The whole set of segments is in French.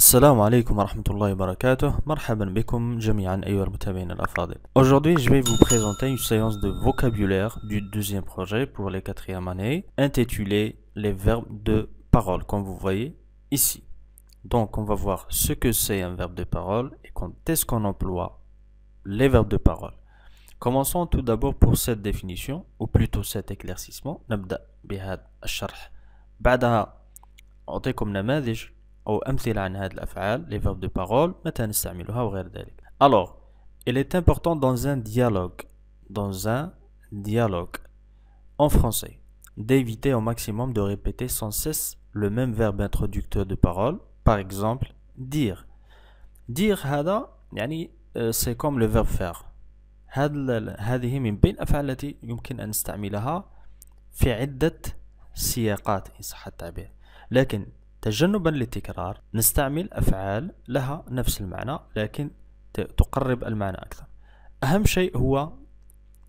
Salam alaikum wa rahmatullahi wa barakatuh, marhaban jami'an al-afadil. Aujourd'hui, je vais vous présenter une séance de vocabulaire du deuxième projet pour les quatrième année intitulée les verbes de parole, comme vous voyez ici. Donc, on va voir ce que c'est un verbe de parole et quand est-ce qu'on emploie les verbes de parole. Commençons tout d'abord pour cette définition, ou plutôt cet éclaircissement. أو أمثلة عن هذه الأفعال les verbes de parole متى نستعملها وغير ذلك alors il est important dans un dialogue dans un dialogue en français d'éviter au maximum de répéter sans cesse le même verbe introducteur de parole par exemple dire dire هذا يعني c'est comme le verbe faire هذه من بين الأفعال التي يمكن أن نستعملها في عدة سياقات إن صح التعبير لكن تجنبا للتكرار نستعمل أفعال لها نفس المعنى لكن تقرب المعنى أكثر أهم شيء هو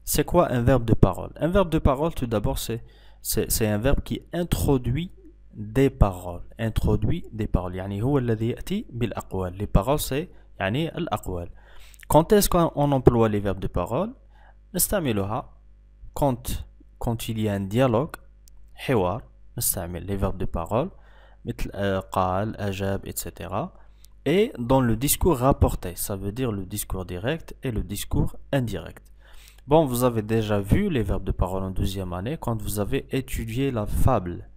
c'est quoi un verbe de parole Un verbe de parole, tout d'abord, c'est, c'est, un verbe qui introduit des paroles. Introduit des paroles. يعني هو الذي يأتي بالأقوال. Les paroles, c'est يعني الأقوال. Quand est-ce qu'on emploie les verbes de parole نستعملها quand, quand il y a un dialogue, حوار, نستعمل les verbes de parole. قال etc et dans le discours rapporté ça veut dire le discours direct et le discours indirect bon vous avez déjà vu les verbes de parole en deuxième année quand vous avez étudié la fable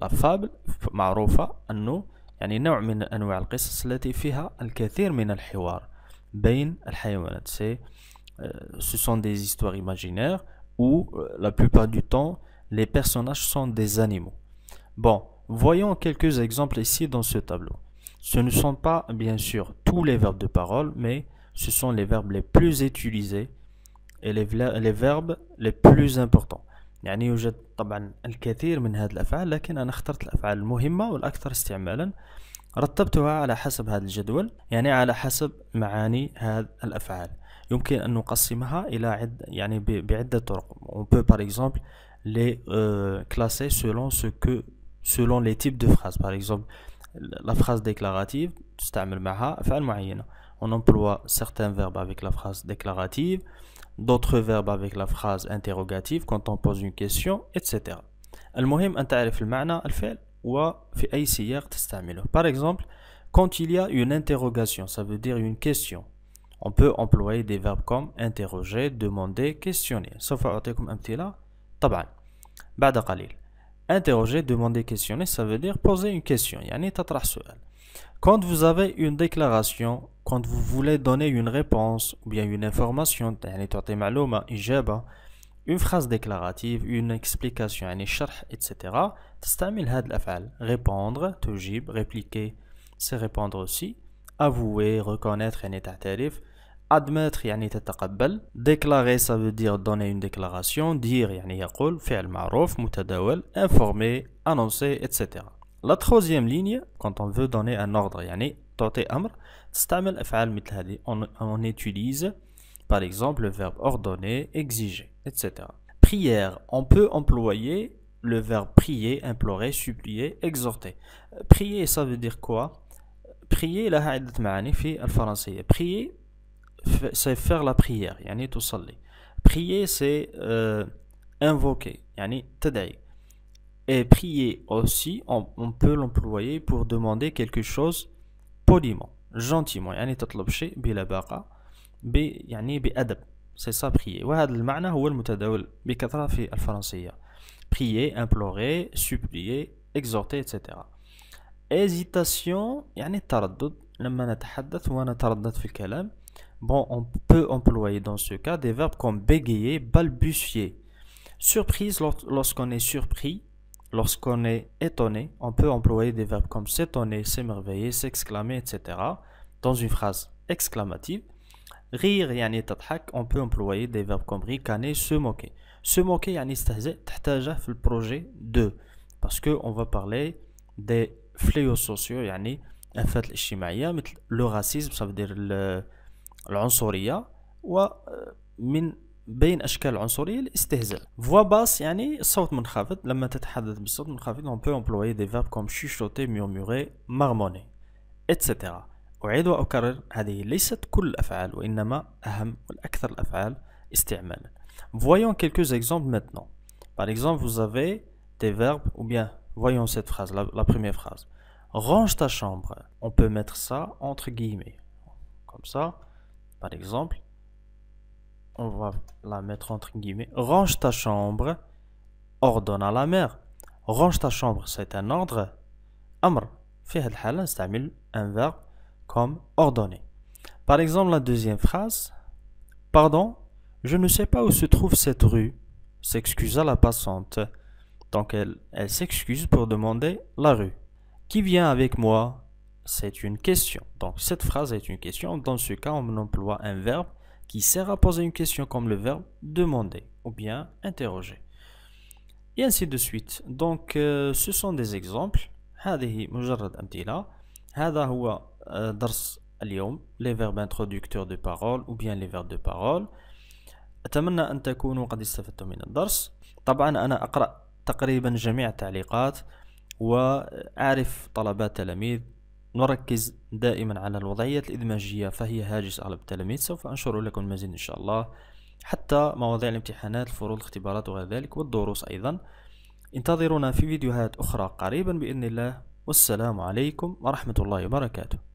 la fable معروفة أنه يعني نوع من أنواع القصص التي فيها الكثير من الحوار بين الحيوانات c'est euh, ce sont des histoires imaginaires où euh, la plupart du temps les personnages sont des animaux bon Voyons quelques exemples ici dans ce tableau. Ce ne sont pas, bien sûr, tous les verbes de parole, mais ce sont les verbes les plus utilisés et les, les verbes les plus importants. يعني يوجد طبعا الكثير من هذه الأفعال لكن أنا اخترت الأفعال المهمة والأكثر استعمالا رتبتها على حسب هذا الجدول يعني على حسب معاني هذه الأفعال يمكن أن نقسمها إلى عد يعني بعدة طرق on peut par exemple les euh, classer selon ce que selon les types de phrases. Par exemple, la phrase déclarative, on emploie certains verbes avec la phrase déclarative, d'autres verbes avec la phrase interrogative quand on pose une question, etc. le fait, al Par exemple, quand il y a une interrogation, ça veut dire une question. On peut employer des verbes comme interroger, demander, questionner. سوف أعطيكم أمثلة طبعا بعد قليل. Interroger, demander, questionner, ça veut dire poser une question. Quand vous avez une déclaration, quand vous voulez donner une réponse ou bien une information, hein, une phrase déclarative, une explication, etc. Répondre, répliquer, c'est répondre aussi. Avouer, reconnaître, tarif admettre يعني تتقبل déclarer ça veut dire donner une déclaration dire يعني يقول فعل معروف متداول informer annoncer etc la troisième ligne quand on veut donner un ordre يعني تعطي أمر تستعمل افعال مثل on, utilise par exemple le verbe ordonner exiger etc prière on peut employer le verbe prier implorer supplier exhorter prier ça veut dire quoi prier la عدة معاني في prier c'est faire la prière يعني تصلي prier c'est euh, invoquer يعني تدعي et prier aussi on, peut l'employer pour demander quelque chose poliment gentiment يعني تطلب شيء بلباقة yani يعني adab c'est ça prier وهذا المعنى هو المتداول بكثرة في الفرنسية prier implorer supplier exhorter etc hésitation يعني التردد لما نتحدث ونتردد في الكلام bon on peut employer dans ce cas des verbes comme bégayer balbutier surprise lorsqu'on est surpris lorsqu'on est étonné on peut employer des verbes comme s'étonner s'émerveiller s'exclamer etc dans une phrase exclamative rire يعني on peut employer des verbes comme ricaner se moquer se moquer يعني استهزاء في le projet 2 parce que on va parler des فليو سوسيو يعني الافات الاجتماعيه مثل لو راسيزم دير العنصريه ومن آه، بين اشكال العنصريه الاستهزاء فوا باس يعني الصوت منخفض لما تتحدث بالصوت منخفض اون بو امبلوي دي فاب كوم شيشوتي ميوموري مارموني اتسيتيرا اعيد واكرر هذه ليست كل الافعال وانما اهم والاكثر الافعال استعمالا فويون كيلكو زيكزومبل maintenant. Par اكزومبل vous دي des او بيان Voyons cette phrase, la, première phrase. Range ta chambre. On peut mettre ça entre guillemets. Comme ça, par exemple, on va la mettre entre guillemets. Range ta chambre, ordonne à la mère. Range ta chambre, c'est un ordre. Amr. Fait un verbe comme ordonner. Par exemple, la deuxième phrase. Pardon, je ne sais pas où se trouve cette rue, s'excusa la passante. Donc elle, s'excuse pour demander la rue. Qui vient avec moi C'est une question. Donc cette phrase est une question. Dans ce cas, on emploie un verbe qui sert à poser une question comme le verbe demander ou bien interroger. Et ainsi de suite. Donc euh, ce sont des exemples. Euh, les verbes introducteurs de parole ou bien les verbes de parole. تقريبا جميع التعليقات وأعرف طلبات تلاميذ نركز دائما على الوضعية الإدماجية فهي هاجس أغلب التلاميذ سوف أنشر لكم المزيد إن شاء الله حتى مواضيع الامتحانات الفروض الاختبارات وغير ذلك والدروس أيضا انتظرونا في فيديوهات أخرى قريبا بإذن الله والسلام عليكم ورحمة الله وبركاته